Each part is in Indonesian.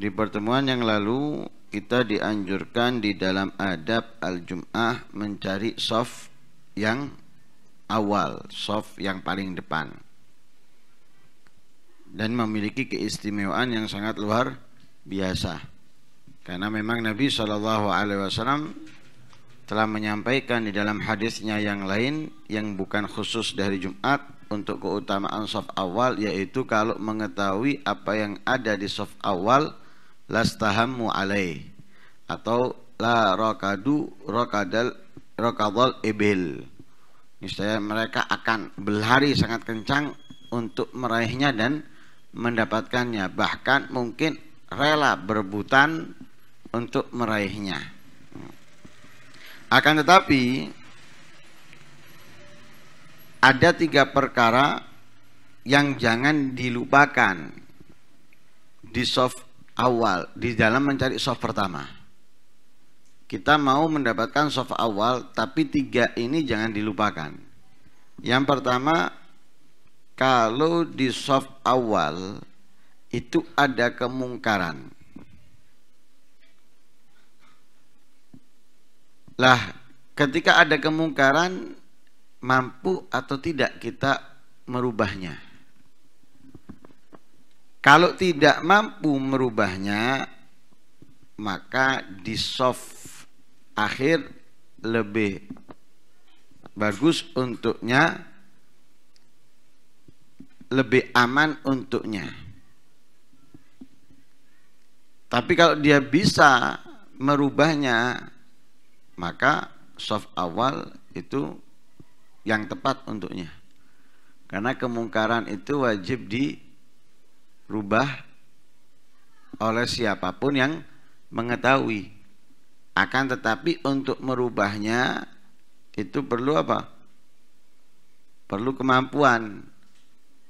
Di pertemuan yang lalu kita dianjurkan di dalam adab al-jum'ah mencari soft yang awal, soft yang paling depan. Dan memiliki keistimewaan yang sangat luar biasa. Karena memang Nabi saw telah menyampaikan di dalam hadisnya yang lain yang bukan khusus dari Jumat untuk keutamaan soft awal yaitu kalau mengetahui apa yang ada di soft awal lastahammu alaih atau la rokadu rokadal rokadol ibil misalnya mereka akan berlari sangat kencang untuk meraihnya dan mendapatkannya bahkan mungkin rela berebutan untuk meraihnya akan tetapi ada tiga perkara yang jangan dilupakan di soft awal di dalam mencari soft pertama. Kita mau mendapatkan soft awal, tapi tiga ini jangan dilupakan. Yang pertama, kalau di soft awal itu ada kemungkaran. Lah, ketika ada kemungkaran, mampu atau tidak kita merubahnya. Kalau tidak mampu merubahnya, maka di soft akhir lebih bagus untuknya, lebih aman untuknya. Tapi kalau dia bisa merubahnya, maka soft awal itu yang tepat untuknya. Karena kemungkaran itu wajib di rubah oleh siapapun yang mengetahui. Akan tetapi untuk merubahnya itu perlu apa? Perlu kemampuan,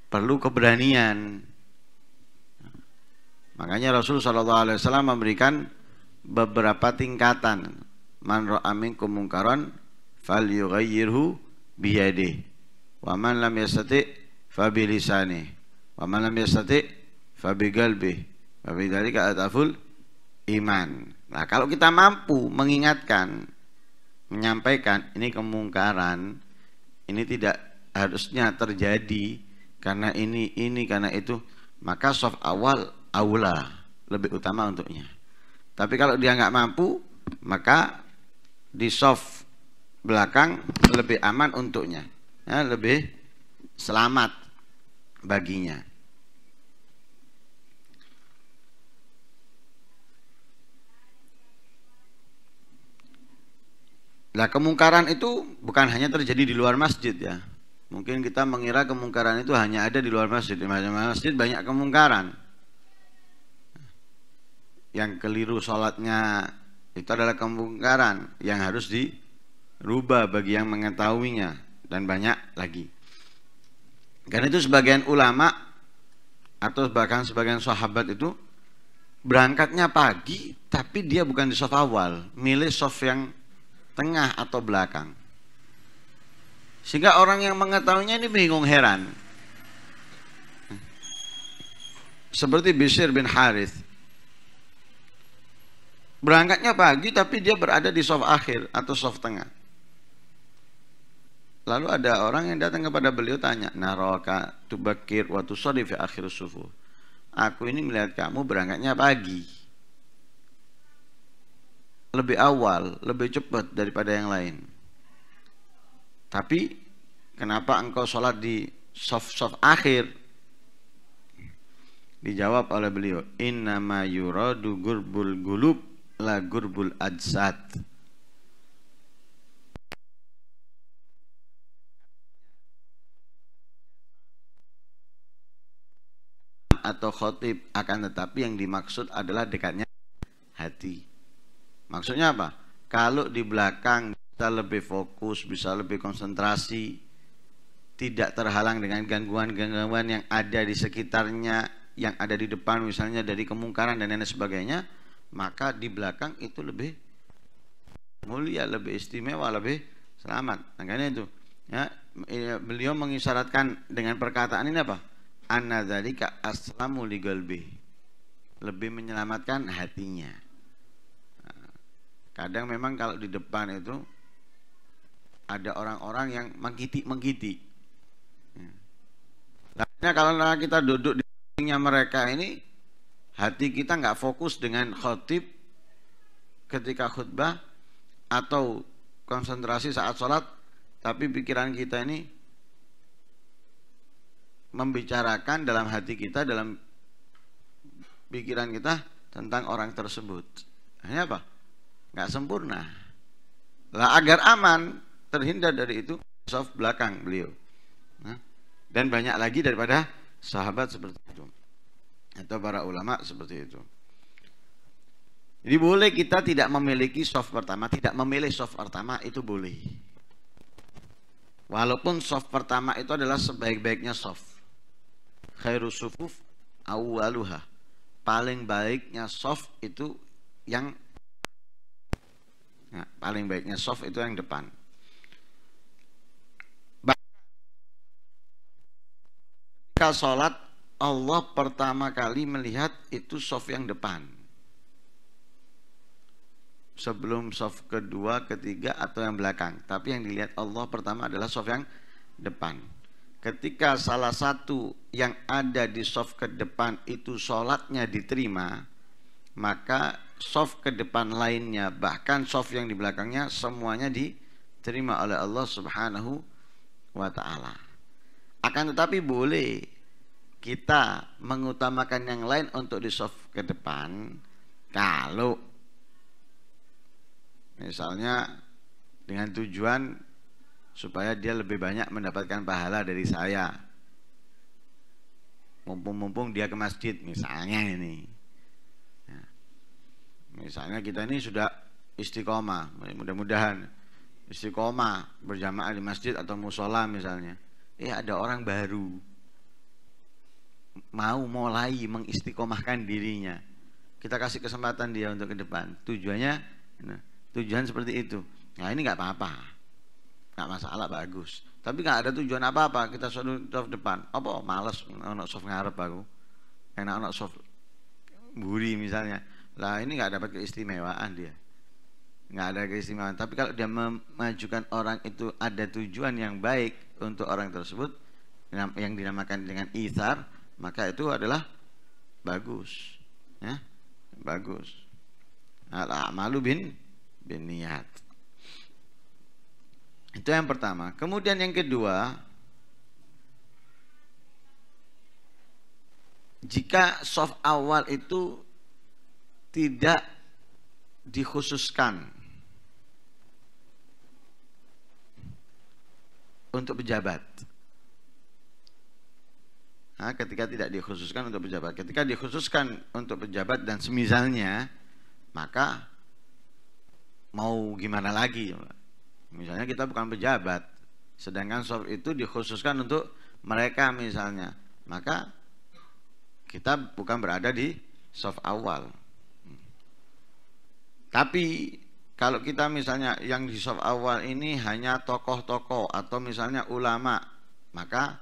perlu keberanian. Makanya Rasul Shallallahu Alaihi Wasallam memberikan beberapa tingkatan. Man ro'amin kumungkaron, fal yugayirhu biyadih. Wa man lam yasati fabilisani. Wa lam yasati fabigalbe fabidari ataful iman nah kalau kita mampu mengingatkan menyampaikan ini kemungkaran ini tidak harusnya terjadi karena ini ini karena itu maka soft awal aula lebih utama untuknya tapi kalau dia nggak mampu maka di soft belakang lebih aman untuknya ya, lebih selamat baginya Nah kemungkaran itu bukan hanya terjadi di luar masjid ya. Mungkin kita mengira kemungkaran itu hanya ada di luar masjid. Di masjid banyak kemungkaran. Yang keliru sholatnya itu adalah kemungkaran yang harus dirubah bagi yang mengetahuinya dan banyak lagi. Karena itu sebagian ulama atau bahkan sebagian sahabat itu berangkatnya pagi tapi dia bukan di soft awal, milih soft yang tengah atau belakang. Sehingga orang yang mengetahuinya ini bingung heran. Seperti Bisir bin Harith. Berangkatnya pagi tapi dia berada di soft akhir atau soft tengah. Lalu ada orang yang datang kepada beliau tanya, Naroka tubakir watu tusodi fi akhir sufu. Aku ini melihat kamu berangkatnya pagi lebih awal, lebih cepat daripada yang lain. Tapi kenapa engkau sholat di soft-soft akhir? Dijawab oleh beliau, Innama yuradu gurbul gulub la gurbul adzat atau khotib akan tetapi yang dimaksud adalah dekatnya hati Maksudnya apa? Kalau di belakang kita lebih fokus, bisa lebih konsentrasi, tidak terhalang dengan gangguan-gangguan yang ada di sekitarnya, yang ada di depan misalnya dari kemungkaran dan lain sebagainya, maka di belakang itu lebih mulia, lebih istimewa, lebih selamat. Makanya itu, ya, ya beliau mengisyaratkan dengan perkataan ini apa? Anadzalika aslamu ligalbi. Lebih menyelamatkan hatinya kadang memang kalau di depan itu ada orang-orang yang menggiti menggiti Nah, kalau kita duduk di sampingnya mereka ini, hati kita nggak fokus dengan khotib ketika khutbah atau konsentrasi saat sholat, tapi pikiran kita ini membicarakan dalam hati kita, dalam pikiran kita tentang orang tersebut. Hanya apa? nggak sempurna. Lah agar aman terhindar dari itu soft belakang beliau. Nah, dan banyak lagi daripada sahabat seperti itu atau para ulama seperti itu. Jadi boleh kita tidak memiliki soft pertama, tidak memilih soft pertama itu boleh. Walaupun soft pertama itu adalah sebaik-baiknya soft. Khairu sufuf awaluha. Paling baiknya soft itu yang Ya, paling baiknya soft itu yang depan. Ketika sholat, Allah pertama kali melihat itu soft yang depan. Sebelum soft kedua, ketiga, atau yang belakang. Tapi yang dilihat Allah pertama adalah soft yang depan. Ketika salah satu yang ada di soft ke depan itu sholatnya diterima, maka soft ke depan lainnya bahkan soft yang di belakangnya semuanya diterima oleh Allah Subhanahu wa taala. Akan tetapi boleh kita mengutamakan yang lain untuk di soft ke depan kalau misalnya dengan tujuan supaya dia lebih banyak mendapatkan pahala dari saya mumpung-mumpung dia ke masjid misalnya ini Misalnya kita ini sudah istiqomah, mudah-mudahan istiqomah berjamaah di masjid atau musola misalnya. Eh ada orang baru mau mulai mengistiqomahkan dirinya. Kita kasih kesempatan dia untuk ke depan. Tujuannya, nah, tujuan seperti itu. Nah ini nggak apa-apa, nggak masalah bagus. Tapi nggak ada tujuan apa-apa. Kita selalu ke depan. Apa? Males, anak soft ngarep aku. Enak anak soft buri misalnya lah ini nggak dapat keistimewaan dia. Nggak ada keistimewaan. Tapi kalau dia memajukan orang itu ada tujuan yang baik untuk orang tersebut yang dinamakan dengan ithar, maka itu adalah bagus. Ya, bagus. al malu bin bin niat. Itu yang pertama. Kemudian yang kedua, jika soft awal itu tidak dikhususkan untuk pejabat. Nah, ketika tidak dikhususkan untuk pejabat, ketika dikhususkan untuk pejabat dan semisalnya, maka mau gimana lagi? Misalnya kita bukan pejabat, sedangkan soft itu dikhususkan untuk mereka misalnya, maka kita bukan berada di soft awal. Tapi kalau kita misalnya yang di soft awal ini hanya tokoh-tokoh atau misalnya ulama, maka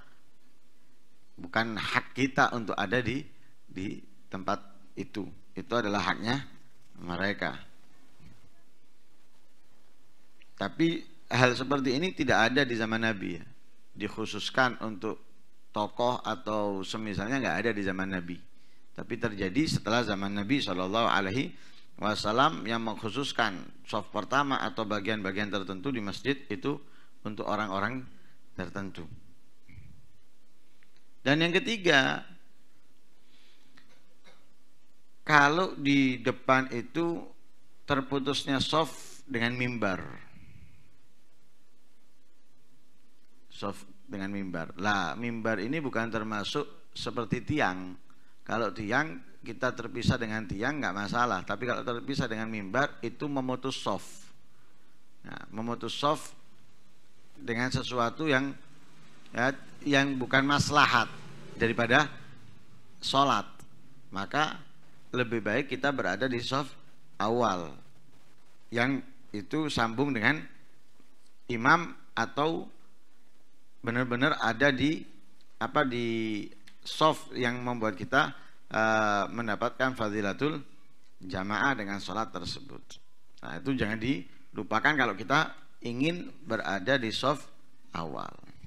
bukan hak kita untuk ada di di tempat itu. Itu adalah haknya mereka. Tapi hal seperti ini tidak ada di zaman Nabi ya. Dikhususkan untuk tokoh atau semisalnya nggak ada di zaman Nabi. Tapi terjadi setelah zaman Nabi Shallallahu Alaihi wasallam yang mengkhususkan soft pertama atau bagian-bagian tertentu di masjid itu untuk orang-orang tertentu. Dan yang ketiga, kalau di depan itu terputusnya soft dengan mimbar. Soft dengan mimbar. Lah, mimbar ini bukan termasuk seperti tiang kalau tiang kita terpisah dengan tiang nggak masalah, tapi kalau terpisah dengan mimbar itu memutus soft. Nah, memutus soft dengan sesuatu yang ya, yang bukan maslahat daripada sholat maka lebih baik kita berada di soft awal yang itu sambung dengan imam atau benar-benar ada di apa di soft yang membuat kita uh, mendapatkan fadilatul jamaah dengan sholat tersebut. Nah itu jangan dilupakan kalau kita ingin berada di soft awal.